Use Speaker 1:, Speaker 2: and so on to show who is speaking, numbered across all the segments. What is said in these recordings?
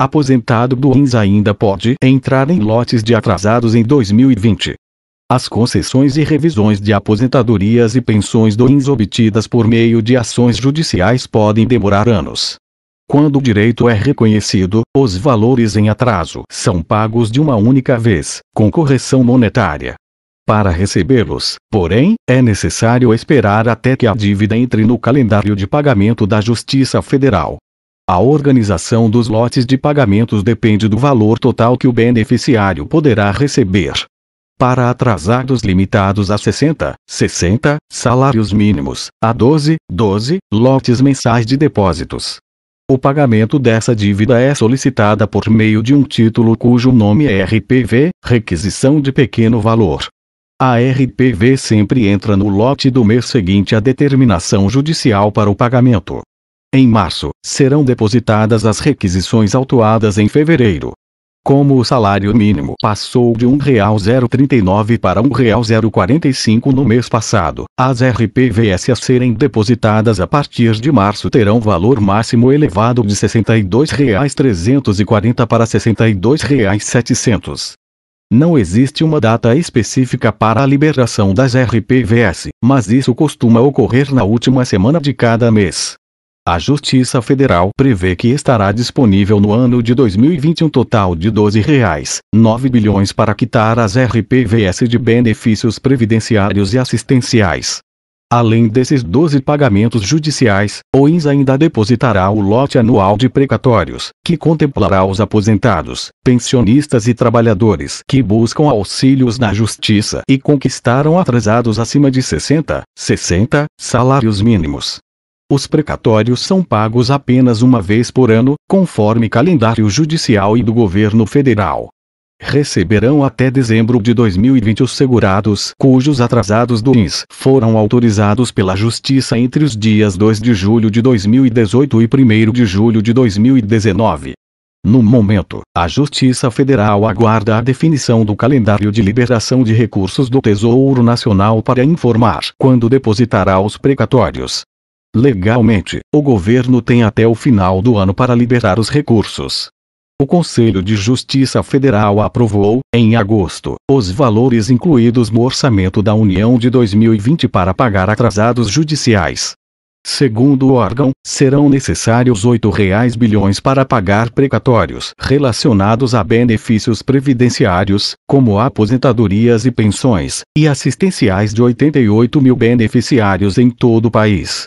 Speaker 1: aposentado do INS ainda pode entrar em lotes de atrasados em 2020. As concessões e revisões de aposentadorias e pensões do INS obtidas por meio de ações judiciais podem demorar anos. Quando o direito é reconhecido, os valores em atraso são pagos de uma única vez, com correção monetária. Para recebê-los, porém, é necessário esperar até que a dívida entre no calendário de pagamento da Justiça Federal. A organização dos lotes de pagamentos depende do valor total que o beneficiário poderá receber. Para atrasados limitados a 60, 60 salários mínimos, a 12, 12 lotes mensais de depósitos. O pagamento dessa dívida é solicitada por meio de um título cujo nome é RPV, requisição de pequeno valor. A RPV sempre entra no lote do mês seguinte à determinação judicial para o pagamento. Em março, serão depositadas as requisições autuadas em fevereiro. Como o salário mínimo passou de R$ 1,039 para R$ 1,045 no mês passado, as RPVS a serem depositadas a partir de março terão valor máximo elevado de R$ 62,340 para R$ 62,700. Não existe uma data específica para a liberação das RPVS, mas isso costuma ocorrer na última semana de cada mês. A Justiça Federal prevê que estará disponível no ano de 2020 um total de R$ 12,9 bilhões para quitar as RPVS de benefícios previdenciários e assistenciais. Além desses 12 pagamentos judiciais, o INS ainda depositará o lote anual de precatórios, que contemplará os aposentados, pensionistas e trabalhadores que buscam auxílios na justiça e conquistaram atrasados acima de 60, 60 salários mínimos. Os precatórios são pagos apenas uma vez por ano, conforme calendário judicial e do governo federal. Receberão até dezembro de 2020 os segurados cujos atrasados do INS foram autorizados pela Justiça entre os dias 2 de julho de 2018 e 1 de julho de 2019. No momento, a Justiça Federal aguarda a definição do calendário de liberação de recursos do Tesouro Nacional para informar quando depositará os precatórios. Legalmente, o governo tem até o final do ano para liberar os recursos. O Conselho de Justiça Federal aprovou, em agosto, os valores incluídos no orçamento da União de 2020 para pagar atrasados judiciais. Segundo o órgão, serão necessários R$ 8,00 bilhões para pagar precatórios relacionados a benefícios previdenciários, como aposentadorias e pensões, e assistenciais de 88 mil beneficiários em todo o país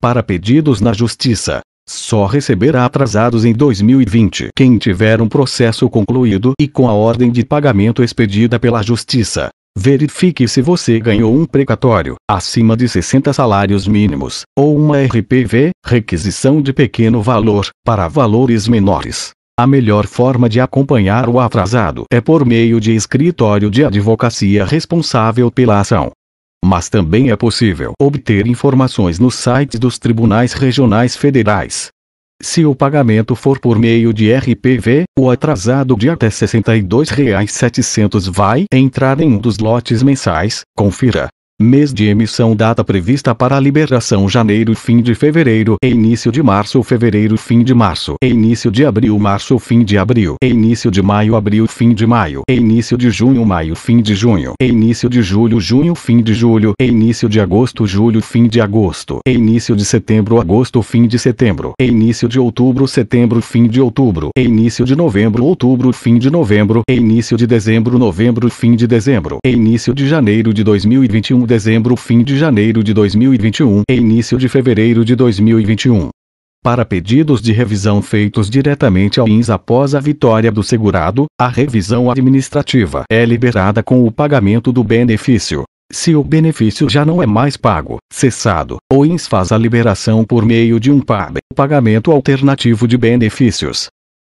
Speaker 1: para pedidos na Justiça. Só receberá atrasados em 2020 quem tiver um processo concluído e com a ordem de pagamento expedida pela Justiça. Verifique se você ganhou um precatório, acima de 60 salários mínimos, ou uma RPV, requisição de pequeno valor, para valores menores. A melhor forma de acompanhar o atrasado é por meio de escritório de advocacia responsável pela ação mas também é possível obter informações nos sites dos tribunais regionais federais. Se o pagamento for por meio de RPV, o atrasado de até R$ 62,700 vai entrar em um dos lotes mensais, confira. Mês de emissão data prevista para liberação janeiro fim de fevereiro e início de março fevereiro fim de março e início de abril março fim de abril e início de maio abril fim de maio e início de junho maio fim de junho e início de julho junho fim de julho e início de agosto julho fim de agosto e início de setembro agosto fim de setembro e início de outubro setembro fim de outubro e início de novembro outubro fim de novembro e início de dezembro novembro fim de dezembro e início de janeiro de 2021 de dezembro, fim de janeiro de 2021 e início de fevereiro de 2021. Para pedidos de revisão feitos diretamente ao INS após a vitória do segurado, a revisão administrativa é liberada com o pagamento do benefício. Se o benefício já não é mais pago, cessado, o INS faz a liberação por meio de um PAB, pagamento alternativo de benefícios,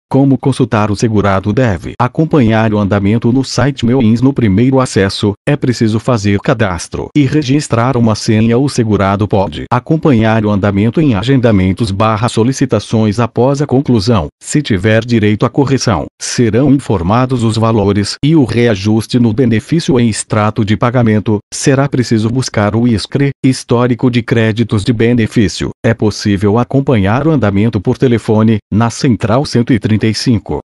Speaker 1: como consultar o segurado deve acompanhar o andamento no site Meu INS no primeiro acesso, é preciso fazer cadastro e registrar uma senha. O segurado pode acompanhar o andamento em agendamentos barra solicitações após a conclusão. Se tiver direito à correção, serão informados os valores e o reajuste no benefício em extrato de pagamento. Será preciso buscar o ISCRE, histórico de créditos de benefício. É possível acompanhar o andamento por telefone, na Central 130 35